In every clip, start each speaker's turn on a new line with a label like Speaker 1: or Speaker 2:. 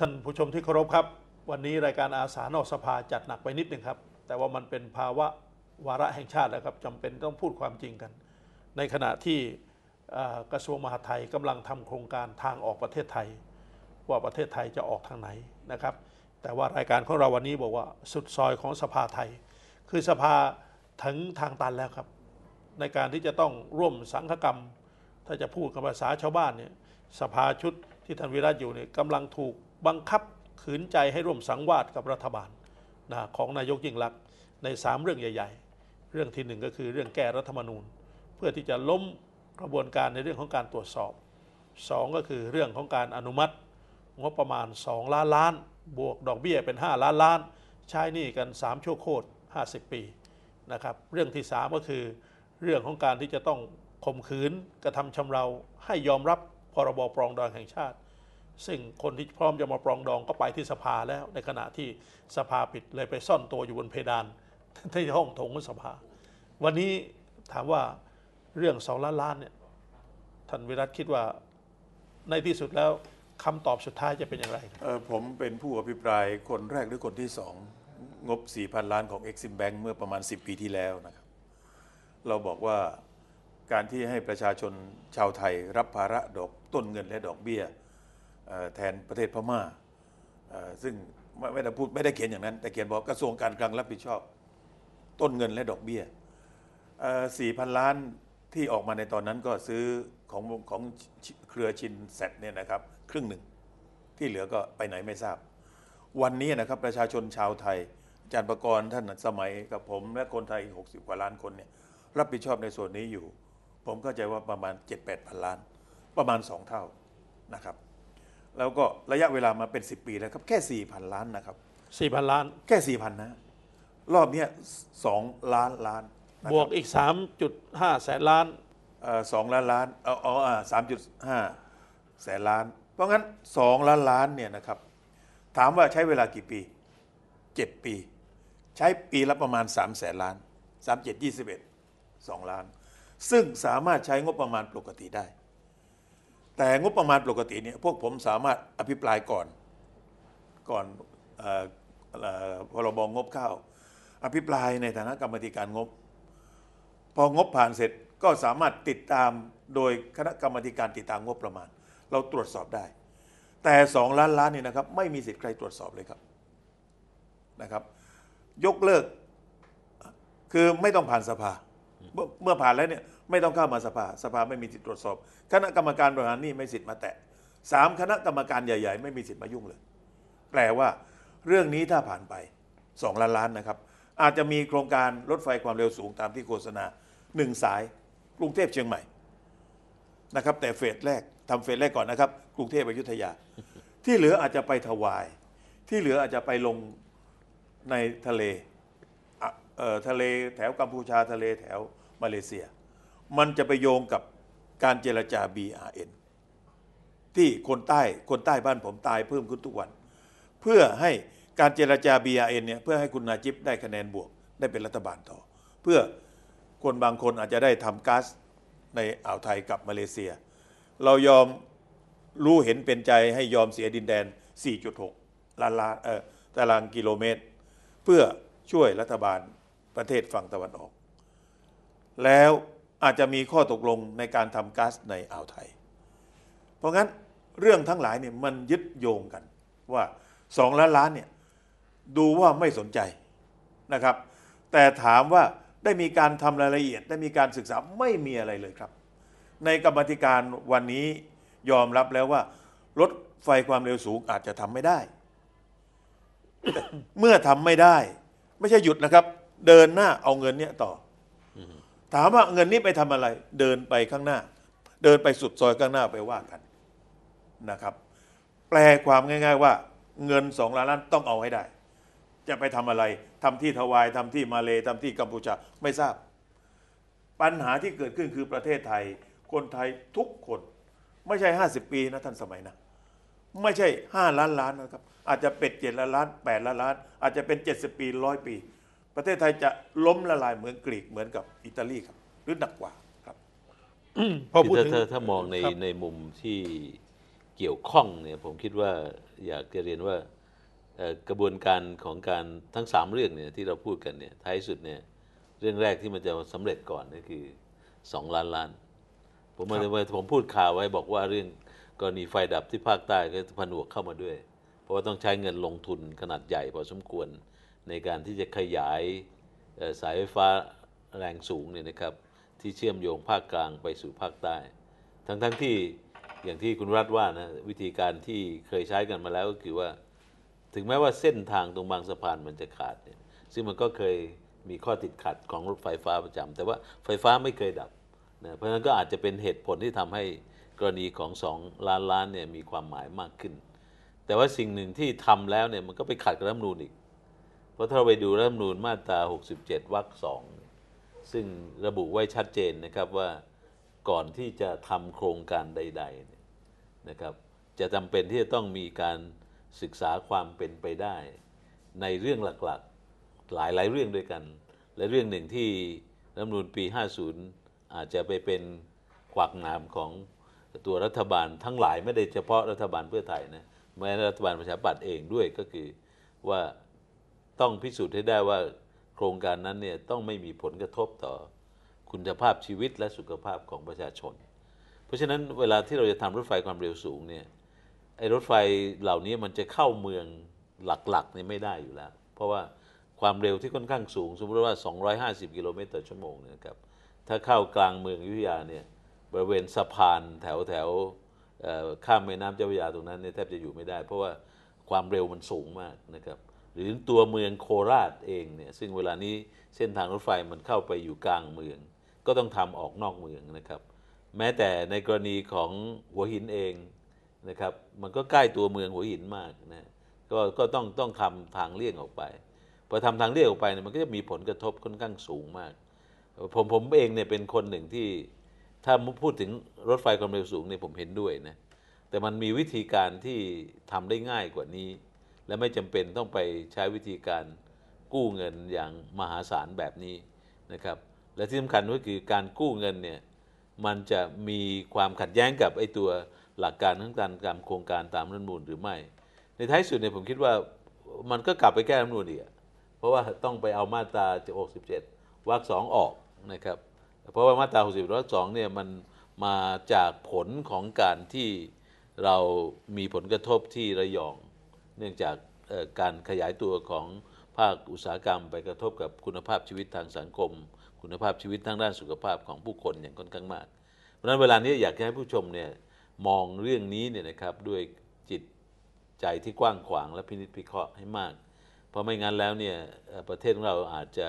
Speaker 1: ท่านผู้ชมที่เคารพครับ วันนี้รายการอาสานอกสภาจัดหนักไปนิดหนึ่งครับแต่ว่ามันเป็นภาวะวาระแห่งชาติแล้วครับจำเป็นต้องพูดความจริงกัน ในขณะที่กระทรวงมหาดไทยกำลังทำโครงการทางออกประเทศไทย ว่าประเทศไทยจะออกทางไหนนะครับ แต่ว่ารายการของเราวันนี้บอกว่าสุดซอยของสภาไทย คือสภาถึงทางตันแล้วครับ ในการที่จะต้องร่วมสังฆกรรม ถ้าจะพูดกับภาษาชาวบ้านเนี่ยสภาชุดที่ท่านวิรัตอยู่เนี่ยกำลังถูกบังคับขืนใจให้ร่วมสังวาสกับรัฐบาลนะของนายกยิ่งลักษณ์ใน 3 เรื่องใหญ่ ๆ เรื่องที่ 1 ก็คือเรื่องแก้รัฐธรรมนูญ เพื่อที่จะล้มกระบวนการในเรื่องของการตรวจสอบ 2 ก็คือเรื่องของการอนุมัติงบประมาณ 2 ล้านล้าน บวกดอกเบี้ยเป็น 5 ล้านล้านใช้นี่กัน3ชั่วโคตร50 ปีนะครับเรื่องที่ 3 ก็คือเรื่องของการที่จะต้องข่มขืนกระทำชำเราให้ยอมรับพรบปรองดองแห่งชาติซึ่งคนที่พร้อมจะมาปรองดองก็ไปที่สภาแล้ว ในขณะที่สภาปิดเลยไปซ่อนตัวอยู่บนเพดานที่ห้องโถงของสภา วันนี้ถามว่าเรื่องสองล้านล้านเนี่ยท่านวิรัตคิดว่าในที่สุดแล้วคำตอบสุดท้ายจะเป็นอย่างไร
Speaker 2: ผมเป็นผู้อภิปรายคนแรกหรือคนที่สอง งบ 4,000 ล้านของ Exim Bank เมื่อประมาณ 10 ปีที่แล้วนะครับ เราบอกว่าการที่ให้ประชาชนชาวไทยรับภาระดอกต้นเงินและดอกเบี้ยแทนประเทศพม่า ซึ่งไม่ได้พูดไม่ได้เขียนอย่างนั้น แต่เขียนบอกกระทรวงการคลังรับผิดชอบต้นเงินและดอกเบี้ยสี่พันล้านที่ออกมาในตอนนั้นก็ซื้อของของเครือชินเซ็ตเนี่ยนะครับ ครึ่งหนึ่งที่เหลือก็ไปไหนไม่ทราบ วันนี้นะครับประชาชนชาวไทยจารย์ประกรณ์ท่านสมัยกับผม และคนไทยอีก60 กว่าล้านคนเนี่ยรับผิดชอบในส่วนนี้อยู่ ผมเข้าใจว่าประมาณ7-8พันล้านประมาณ2เท่านะครับแล้วก็ระยะเวลามาเป็น 10 ปีแล้วครับแค่4พันล้านนะครับ
Speaker 1: สี่พันล้านแค่
Speaker 2: สี่พันนะรอบนี้สองล้านล้านนบวกอีก3.5แสนล้านสองล้านล้านอออ๋อสามจุดห้าแสนล้านเพราะงั้นสองล้านล้านเนี่ยนะครับถามว่าใช้เวลากี่ปี 7 ปี ใช้ปีละประมาณ3แสนล้าน3 7 21งล้าน ซึ่งสามารถใช้งบประมาณปกติได้แต่งบประมาณปกติเนี่ยพวกผมสามารถอภิปรายก่อนก่อนพรบงบเข้าอภิปรายในฐานะกรรมธิการงบ พองบผ่านเสร็จก็สามารถติดตามโดยคณะกรรมการติดตามงบประมาณ เราตรวจสอบได้ แต่สองล้านล้านนี่นะครับไม่มีสิทธิ์ใครตรวจสอบเลยครับนะครับ ยกเลิกคือไม่ต้องผ่านสภาเมื่อผ่านแล้วเนี่ยไม่ต้องเข้ามาสภาสภาไม่มีสิทธิตรวจสอบ คณะกรรมการบริหารนี่ไม่สิทธิ์มาแตะสามคณะกรรมการใหญ่ๆ ไม่มีสิทธิ์มายุ่งเลย แปลว่าเรื่องนี้ถ้าผ่านไปสองล้านล้านนะครับ อาจจะมีโครงการรถไฟความเร็วสูงตามที่โฆษณาหนึ่งสายกรุงเทพเชียงใหม่นะครับ แต่เฟสแรกทำเฟสแรกก่อนนะครับ กรุงเทพอยุธยา ที่เหลืออาจจะไปถวาย ที่เหลืออาจจะไปลงในทะเลทะเลแถวกัมพูชาทะเลแถวมาเลเซียมันจะไปโยงกับการเจรจา BRN ที่คนใต้คนใต้บ้านผมตายเพิ่มขึ้นทุกวัน เพื่อให้การเจรจา BRN เนี่ยเพื่อให้คุณนาจิบได้คะแนนบวกได้เป็นรัฐบาลต่อ เพื่อคนบางคนอาจจะได้ทำก๊าซในอ่าวไทยกับมาเลเซีย เรายอมรู้เห็นเป็นใจให้ยอมเสียดินแดน 4.6ล้านล้านตารางกิโลเมตร เพื่อช่วยรัฐบาลประเทศฝั่งตะวันออก แล้วอาจจะมีข้อตกลงในการทำก๊าซในอ่าวไทย เพราะงั้นเรื่องทั้งหลายเนี่ยมันยึดโยงกันว่าสองล้านล้านเนี่ยดูว่าไม่สนใจนะครับ แต่ถามว่าได้มีการทำรายละเอียดได้มีการศึกษาไม่มีอะไรเลยครับ ในกรรมธิการวันนี้ยอมรับแล้วว่ารถไฟความเร็วสูงอาจจะทำไม่ได้ เมื่อทำไม่ได้ ไม่ใช่หยุดนะครับ เดินหน้าเอาเงินเนี่ยต่อถามว่าเงินนี้ไปทำอะไร เดินไปข้างหน้า เดินไปสุดซอยข้างหน้าไปว่ากันนะครับ แปลความง่าย ๆว่าเงินสองล้านล้านต้องเอาให้ได้ จะไปทำอะไร ทำที่ทวายทำที่มาเลทำที่กัมพูชา ไม่ทราบ ปัญหาที่เกิดขึ้นคือประเทศไทย คนไทยทุกคน ไม่ใช่ 50 ปีนะท่านสมัยนะไม่ใช่ 5 ล้านล้านนะครับ อาจจะเป็นเจ็ดล้านล้านแปดล้านล้าน อาจจะเป็น 70 ปีร้อยปีประเทศไทยจะล้มละลาย เหมือนกรีกเหมือนกับอิตาลีครับ หรือหนักกว่าครับ
Speaker 1: พอพูดถึงถ้าถ้ามองใน
Speaker 3: ในมุมที่เกี่ยวข้องเนี่ยผมคิดว่าอยากจะเรียนว่ากระบวนการของการทั้งสามเรื่องเนี่ยที่เราพูดกันเนี่ยท้ายสุดเนี่ยเรื่องแรกที่มันจะสำเร็จก่อนก็คือสองล้านล้านผมเมื่นผมพูดข่าวไว้บอกว่าเรื่องกรณีไฟดับที่ภาคใต้ก็ผนวกเข้ามาด้วย เพราะว่าต้องใช้เงินลงทุนขนาดใหญ่พอสมควรในการที่จะขยายสายไฟฟ้าแรงสูงเนี่ยนะครับที่เชื่อมโยงภาคกลางไปสู่ภาคใต้ ทั้งๆทที่อย่างที่คุณรัฐว่านะวิธีการที่เคยใช้กันมาแล้วก็คือว่า ถึงแม้ว่าเส้นทางตรงบางสะพานมันจะขาดเนี่ยซึ่งมันก็เคยมีข้อติดขัดของรถไฟฟ้าประจำ แต่ว่าไฟฟ้าไม่เคยดับนะเพราะฉะนั้นก็อาจจะเป็นเหตุผลที่ทำให้กรณีของสองล้านล้านเนี่ยมีความหมายมากขึ้น แต่ว่าสิ่งหนึ่งที่ทำแล้วเนี่ยมันก็ไปขัดกับรัฐมนูลอีกเพราะถ้าเราไปดูรัฐมนูญมาตรา67วรรคสอง ซึ่งระบุไว้ชัดเจนนะครับว่าก่อนที่จะทำโครงการใดๆนะครับ จะจำเป็นที่จะต้องมีการศึกษาความเป็นไปได้ ในเรื่องหลักๆหลายๆเรื่องด้วยกัน และเรื่องหนึ่งที่รัฐมนูญปี50อาจจะไปเป็นขวักหนามของตัวรัฐบาลทั้งหลายไม่ได้เฉพาะรัฐบาลเพื่อไทยนะแม้รัฐบาลประชาธิปัตย์เองด้วยก็คือว่าต้องพิสูจน์ให้ได้ว่าโครงการนั้นเนี่ยต้องไม่มีผลกระทบต่อคุณภาพชีวิตและสุขภาพของประชาชน เพราะฉะนั้นเวลาที่เราจะทำรถไฟความเร็วสูงเนี่ยไอ้รถไฟเหล่านี้มันจะเข้าเมืองหลักๆเนี่ยไม่ได้อยู่แล้ว เพราะว่าความเร็วที่ค่อนข้างสูง สมมติว่า 250 กิโลเมตรต่อชั่วโมงนะครับถ้าเข้ากลางเมืองยุธยาเนี่ยบริเวณสะพานแถวแถวข้ามแม่น้ำเจ้าพระยาตรงนั้นเนี่ยแทบจะอยู่ไม่ได้ เพราะว่าความเร็วมันสูงมากนะครับหรือตัวเมืองโคราชเองเนี่ยซึ่งเวลานี้เส้นทางรถไฟมันเข้าไปอยู่กลางเมือง ก็ต้องทำออกนอกเมืองนะครับ แม้แต่ในกรณีของหัวหินเองนะครับ มันก็ใกล้ตัวเมืองหัวหินมากนะก็ก็ต้องต้องทำทางเลี่ยงออกไปพอทำทางเลี่ยงออกไปเนี่ยมันก็จะมีผลกระทบค่อนข้างสูงมาก ผม ผมเองเนี่ยเป็นคนหนึ่งที่ถ้าพูดถึงรถไฟความเร็วสูงเนี่ยผมเห็นด้วยนะแต่มันมีวิธีการที่ทำได้ง่ายกว่านี้และไม่จำเป็นต้องไปใช้วิธีการกู้เงินอย่างมหาศาลแบบนี้นะครับ และที่สำคัญก็คือการกู้เงินเนี่ยมันจะมีความขัดแย้งกับไอ้ตัวหลักการของการการโครงการตามรัฐมนูลหรือไม่ ในท้ายสุดเนี่ยผมคิดว่ามันก็กลับไปแก้รัฐมนูลอีกเพราะว่าต้องไปเอามาตรา67วรรคสองออกนะครับ เพราะว่ามาตรา60วรรคสองเนี่ยมันมาจากผลของการที่เรามีผลกระทบที่ระยองเนื่องจากการขยายตัวของภาคอุตสาหกรรมไปกระทบกับคุณภาพชีวิตทางสังคม คุณภาพชีวิตทางด้านสุขภาพของผู้คนอย่างค่อนข้างมากเพราะฉะนั้นเวลานี้อยากให้ผู้ชมเนี่ยมองเรื่องนี้เนี่ยนะครับด้วยจิตใจที่กว้างขวางและพินิจพิเคราะห์ให้มาก เพราะไม่งั้นแล้วเนี่ยประเทศของเราอาจจะ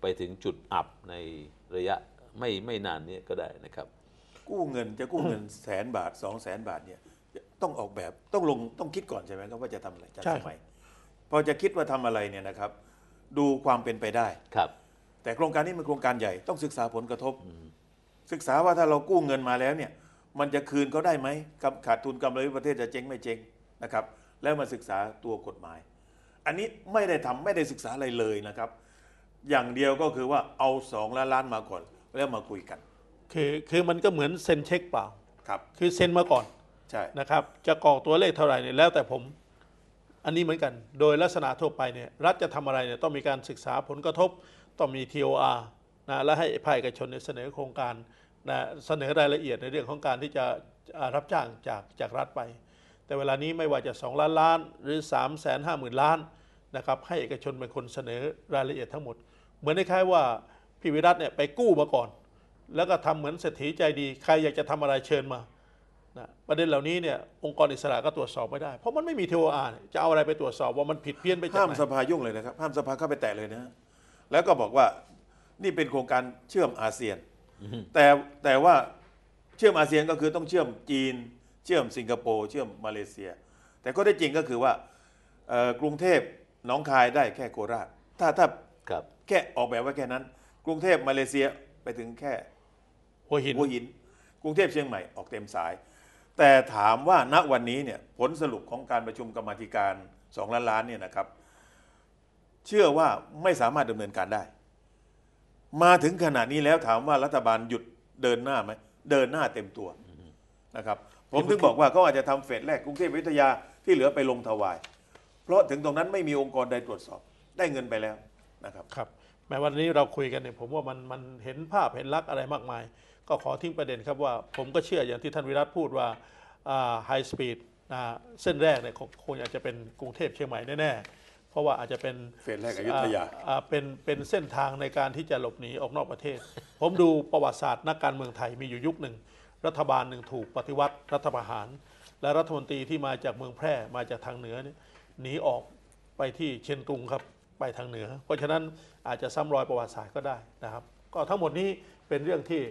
Speaker 3: ไปถึงจุดอับในระยะไม่ไม่นานนี้ก็ได้นะครับ กู้เงินจะกู้เงิน
Speaker 2: แสนบาทสองแสนบาทเนี่ยต้องออกแบบต้องลงต้องคิดก่อนใช่ไหมครับว่าจะทำอะไรจะทำไมพอจะคิดว่าทำอะไรเนี่ยนะครับ ดูความเป็นไปได้ครับ แต่โครงการนี้มันโครงการใหญ่ต้องศึกษาผลกระทบ ศึกษาว่าถ้าเรากู้เงินมาแล้วเนี่ย มันจะคืนเขาได้ไหมกขาดทุนกำไรประเทศจะเจ๊งไม่เจ๊งนะครับ แล้วมาศึกษาตัวกฎหมาย อันนี้ไม่ได้ทำไม่ได้ศึกษาอะไรเลยนะครับ อย่างเดียวก็คือว่าเอาสองล้านล้านมาก่อนแล้วมาคุยกัน
Speaker 1: คือคือมันก็เหมือนเซ็นเช็คเปล่าครับคือเซ็นมาก่อนใช่ นะครับ จะกรอกตัวเลขเท่าไหร่เนี่ยแล้วแต่ผม อันนี้เหมือนกัน โดยลักษณะทั่วไปเนี่ยรัฐจะทำอะไรเนี่ยต้องมีการศึกษาผลกระทบต้องมี TOR นะและให้ภาคเอกชนเสนอโครงการนะเสนอรายละเอียดในเรื่องของการที่จะรับจ้างจากจากรัฐไป แต่เวลานี้ไม่ว่าจะ 2 ล้านล้านหรือ 3 5 0 0 0 0ล้านนะครับให้เอกชนเป็นคนเสนอรายละเอียดทั้งหมด เหมือนคล้ายว่าพี่วิรัตเนี่ยไปกู้มาก่อน แล้วก็ทำเหมือนเศรษฐีใจดีใครอยากจะทำอะไรเชิญมานะประเด็นเหล่านี้เนี่ยองค์กรอิสระก็ตรวจสอบไม่ได้เพราะมันไม่มีเทวอาร์จะเอาอะไรไปตรวจสอบว่ามันผิดเพี้ยนไปจากห้ามสภายุ่งเลยนะครับห้ามสภาเข้าไปแตะเลยนะแล้วก็บอกว่า
Speaker 2: นี่เป็นโครงการเชื่อมอาเซียนแต่แต่ว่าเชื่อมอาเซียนก็คือต้องเชื่อมจีน เชื่อมสิงคโปร์เชื่อมมาเลเซีย แต่ก็ได้จริงก็คือว่ากรุงเทพหน้องคายได้แค่โคราช ถ้าถ้าครับแค่ออกแบบไว้แค่นั้น กรุงเทพมาเลเซียไปถึงแค่หัวหินหัวหิน กรุงเทพเชียงใหม่ออกเต็มสายแต่ถามว่าณวันนี้เนี่ยผลสรุปของการประชุมกรรมธิการสองล้านล้านเนี่ยนะครับ เชื่อว่าไม่สามารถดำเนินการได้ มาถึงขณะนี้แล้วถามว่ารัฐบาลหยุดเดินหน้าไหมเดินหน้าเต็มตัวนะครับ ผมถึงบอกว่าเขาอาจจะทำเฟสแรกกรุงเทพวิทยาที่เหลือไปลงถวาย เพราะถึงตรงนั้นไม่มีองค์กรใดตรวจสอบได้เงินไปแล้วนะ
Speaker 1: ครับครับแม้วันนี้เราคุยกันเนี่ยผมว่ามันมันเห็นภาพเห็นลักษณ์อะไรมากมายก็ขอทิ้งประเด็นครับว่าผมก็เชื่ออย่างที่ท่านวิรัตพูดว่าไฮสปีดเส้นแรกเนี่ยคงอาจจะเป็นกรุงเทพเชียงใหม่แน่ ๆ เพราะว่าอาจจะเป็นเส้นแรกอยุธยาเป็นเป็นเส้นทางในการที่จะหลบหนีออกนอกประเทศ ผมดูประวัติศาสตร์นักการเมืองไทย มีอยู่ยุคหนึ่ง รัฐบาลหนึ่งถูกปฏิวัติรัฐประหาร และรัฐมนตรีที่มาจากเมืองแพร่มาจากทางเหนือหนีออกไปที่เชียงตุงครับไปทางเหนือ เพราะฉะนั้นอาจจะซ้ำรอยประวัติศาสตร์ก็ได้นะครับ ก็ทั้งหมดนี้เป็นเรื่องที่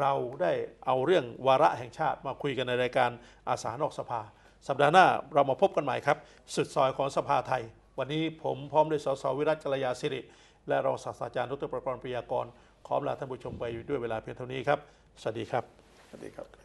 Speaker 1: เราได้เอาเรื่องวาระแห่งชาติมาคุยกันในรายการอาสานอกสภา สัปดาห์หน้าเรามาพบกันใหม่ครับ สุดซอยของสภาไทย วันนี้ผมพร้อมด้วยสสวิรัตกัลยาสิริ และรองศาสตราจารย์ดรประกรณ์ปริยากรขอลาท่านผู้ชมไปด้วยเวลาเพียงเท่านี้ครับ สวัสดีครับสวัสดีครับ